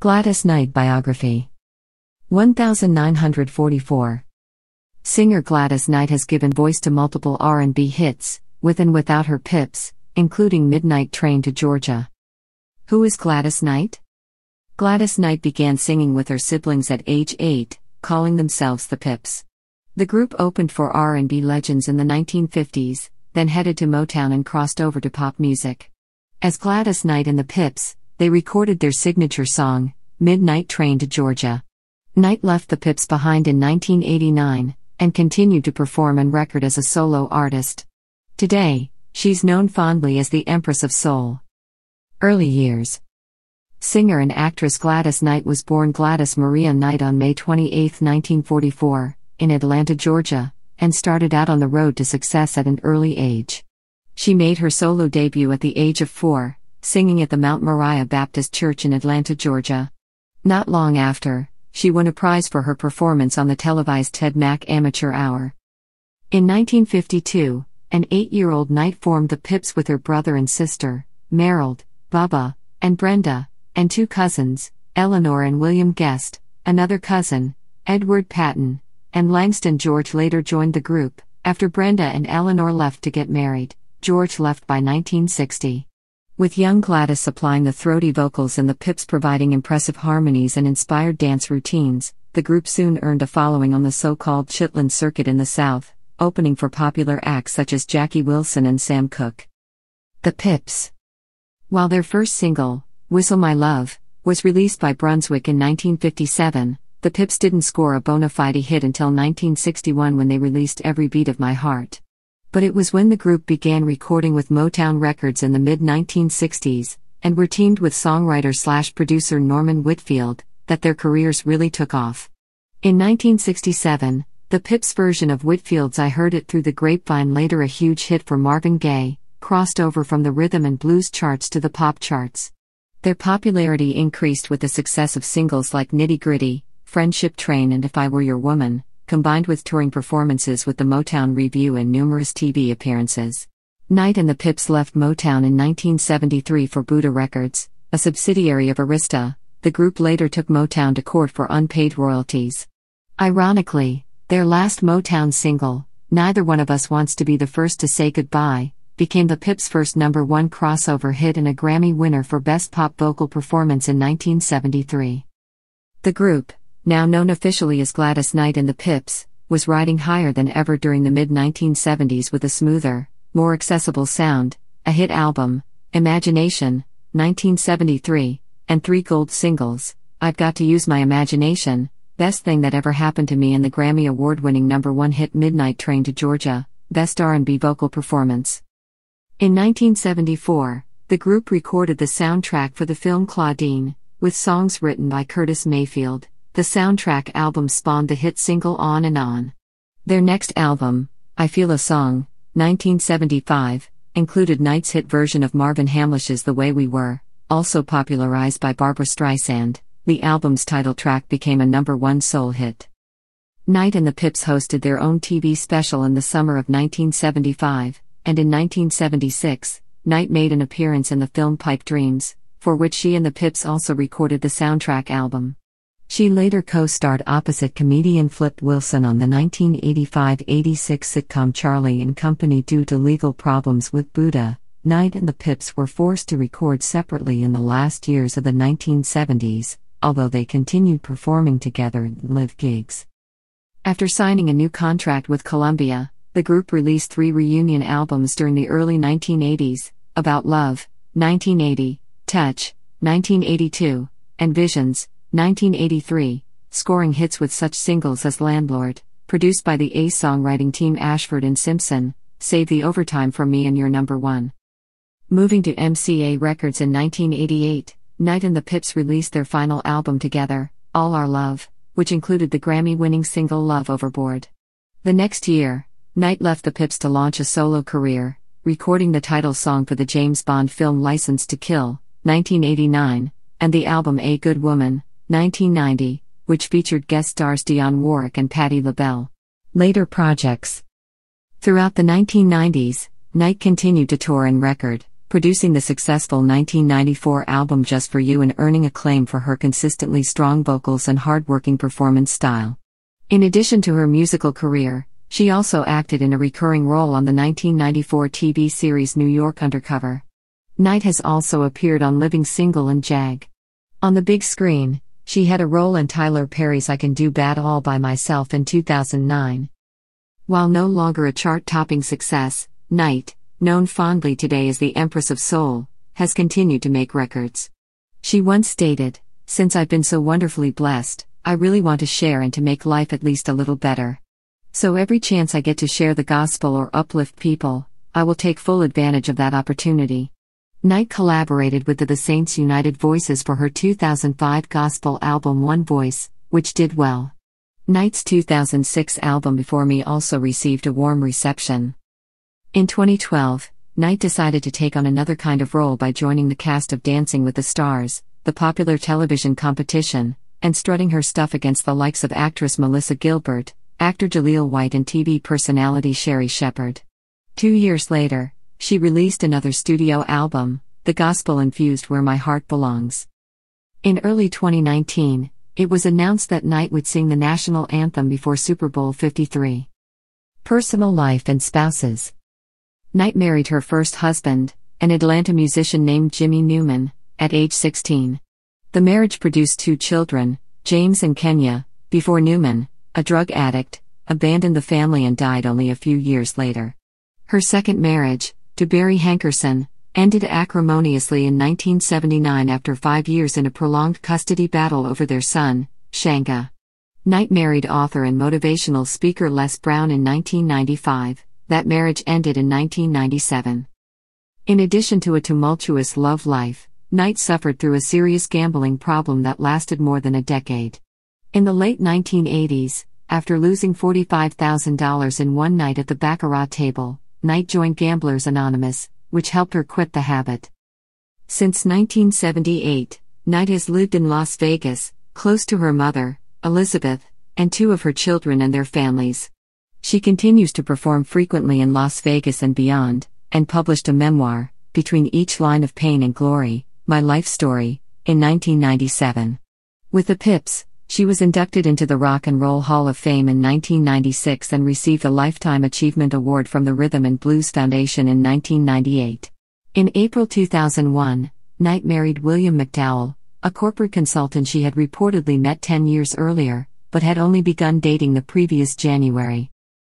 Gladys Knight Biography 1944 Singer Gladys Knight has given voice to multiple R&B hits, with and without her pips, including Midnight Train to Georgia. Who is Gladys Knight? Gladys Knight began singing with her siblings at age 8, calling themselves the Pips. The group opened for R&B legends in the 1950s, then headed to Motown and crossed over to pop music. As Gladys Knight and the Pips, they recorded their signature song, Midnight Train to Georgia. Knight left the Pips behind in 1989 and continued to perform and record as a solo artist. Today, she's known fondly as the Empress of Soul. Early years Singer and actress Gladys Knight was born Gladys Maria Knight on May 28, 1944, in Atlanta, Georgia, and started out on the road to success at an early age. She made her solo debut at the age of four singing at the Mount Moriah Baptist Church in Atlanta, Georgia. Not long after, she won a prize for her performance on the televised Ted Mack Amateur Hour. In 1952, an eight year old Knight formed the Pips with her brother and sister, Merrill, Bubba, and Brenda, and two cousins, Eleanor and William Guest, another cousin, Edward Patton, and Langston George later joined the group. After Brenda and Eleanor left to get married, George left by 1960 with young Gladys supplying the throaty vocals and the Pips providing impressive harmonies and inspired dance routines. The group soon earned a following on the so called Chitlin circuit in the South, opening for popular acts such as Jackie Wilson and Sam Cooke. The Pips. While their first single, Whistle My Love, was released by Brunswick in 1957, the Pips didn't score a bona fide hit until 1961 when they released Every Beat of My Heart but it was when the group began recording with Motown Records in the mid 1960s, and were teamed with songwriter slash producer Norman Whitfield, that their careers really took off. In 1967, the Pips version of Whitfield's I Heard It Through the Grapevine, later a huge hit for Marvin Gaye, crossed over from the rhythm and blues charts to the pop charts. Their popularity increased with the success of singles like Nitty Gritty, Friendship Train, and If I Were Your Woman, combined with touring performances with the Motown Review and numerous TV appearances. Knight and the Pips left Motown in 1973 for Buddha Records, a subsidiary of Arista. The group later took Motown to court for unpaid royalties. Ironically, their last Motown single, Neither One of Us Wants to Be the First to Say Goodbye, became the Pips' first number one crossover hit and a Grammy winner for Best Pop Vocal Performance in 1973. The group, now known officially as Gladys Knight and the Pips, was riding higher than ever during the mid 1970s with a smoother, more accessible sound, a hit album, Imagination, 1973, and three gold singles, I've Got to Use My Imagination, Best Thing That Ever Happened to Me and the Grammy award-winning number 1 hit Midnight Train to Georgia, Best R&B Vocal Performance. In 1974, the group recorded the soundtrack for the film Claudine, with songs written by Curtis Mayfield, the soundtrack album spawned the hit single On and On. Their next album, I Feel a Song, 1975, included Knight's hit version of Marvin Hamlish's The Way We Were, also popularized by Barbara Streisand. The album's title track became a number one soul hit. Knight and the Pips hosted their own TV special in the summer of 1975, and in 1976, Knight made an appearance in the film Pipe Dreams, for which she and the Pips also recorded the soundtrack album. She later co starred opposite comedian Flip Wilson on the 1985 86 sitcom Charlie and Company due to legal problems with Buddha. Knight and the Pips were forced to record separately in the last years of the 1970s, although they continued performing together in live gigs. After signing a new contract with Columbia, the group released three reunion albums during the early 1980s About Love, 1980, Touch, 1982, and Visions, 1983, scoring hits with such singles as Landlord, produced by the Ace songwriting team Ashford and Simpson, Save the Overtime for Me and Your Number One. Moving to MCA Records in 1988, Knight and the Pips released their final album together, All Our Love, which included the Grammy winning single Love Overboard. The next year, Knight left the Pips to launch a solo career, recording the title song for the James Bond film License to Kill, 1989, and the album A Good Woman, 1990, which featured guest stars Dionne Warwick and Patti LaBelle. Later projects Throughout the 1990s, Knight continued to tour and record, producing the successful 1994 album Just For You and earning acclaim for her consistently strong vocals and hard-working performance style. In addition to her musical career, she also acted in a recurring role on the 1994 TV series New York Undercover. Knight has also appeared on Living Single and Jag. On the big screen, she had a role in Tyler Perry's I Can Do Bad All By Myself in 2009. While no longer a chart topping success, Knight, known fondly today as the Empress of Soul, has continued to make records. She once stated, Since I've been so wonderfully blessed, I really want to share and to make life at least a little better. So every chance I get to share the gospel or uplift people, I will take full advantage of that opportunity. Knight collaborated with the, the Saints United Voices for her 2005 gospel album One Voice, which did well. Knight's 2006 album Before Me also received a warm reception. In 2012, Knight decided to take on another kind of role by joining the cast of Dancing with the Stars, the popular television competition, and strutting her stuff against the likes of actress Melissa Gilbert, actor Jaleel White, and TV personality Sherry Shepard. Two years later, she released another studio album, The Gospel Infused Where My Heart Belongs. In early 2019, it was announced that Knight would sing the national anthem before Super Bowl 53. Personal life and spouses. Knight married her first husband, an Atlanta musician named Jimmy Newman, at age 16. The marriage produced two children, James and Kenya, before Newman, a drug addict, abandoned the family and died only a few years later. Her second marriage, to Barry Hankerson, ended acrimoniously in 1979 after five years in a prolonged custody battle over their son, Shanga. Knight married author and motivational speaker Les Brown in 1995. That marriage ended in 1997. In addition to a tumultuous love life, Knight suffered through a serious gambling problem that lasted more than a decade. In the late 1980s, after losing $45,000 in one night at the Baccarat table, Knight joined Gamblers Anonymous, which helped her quit the habit. Since 1978, Knight has lived in Las Vegas, close to her mother, Elizabeth, and two of her children and their families. She continues to perform frequently in Las Vegas and beyond, and published a memoir, Between Each Line of Pain and Glory My Life Story, in 1997. With the Pips, she was inducted into the Rock and Roll Hall of Fame in 1996 and received a Lifetime Achievement Award from the Rhythm and Blues Foundation in 1998. In April 2001, Knight married William McDowell, a corporate consultant she had reportedly met 10 years earlier, but had only begun dating the previous January.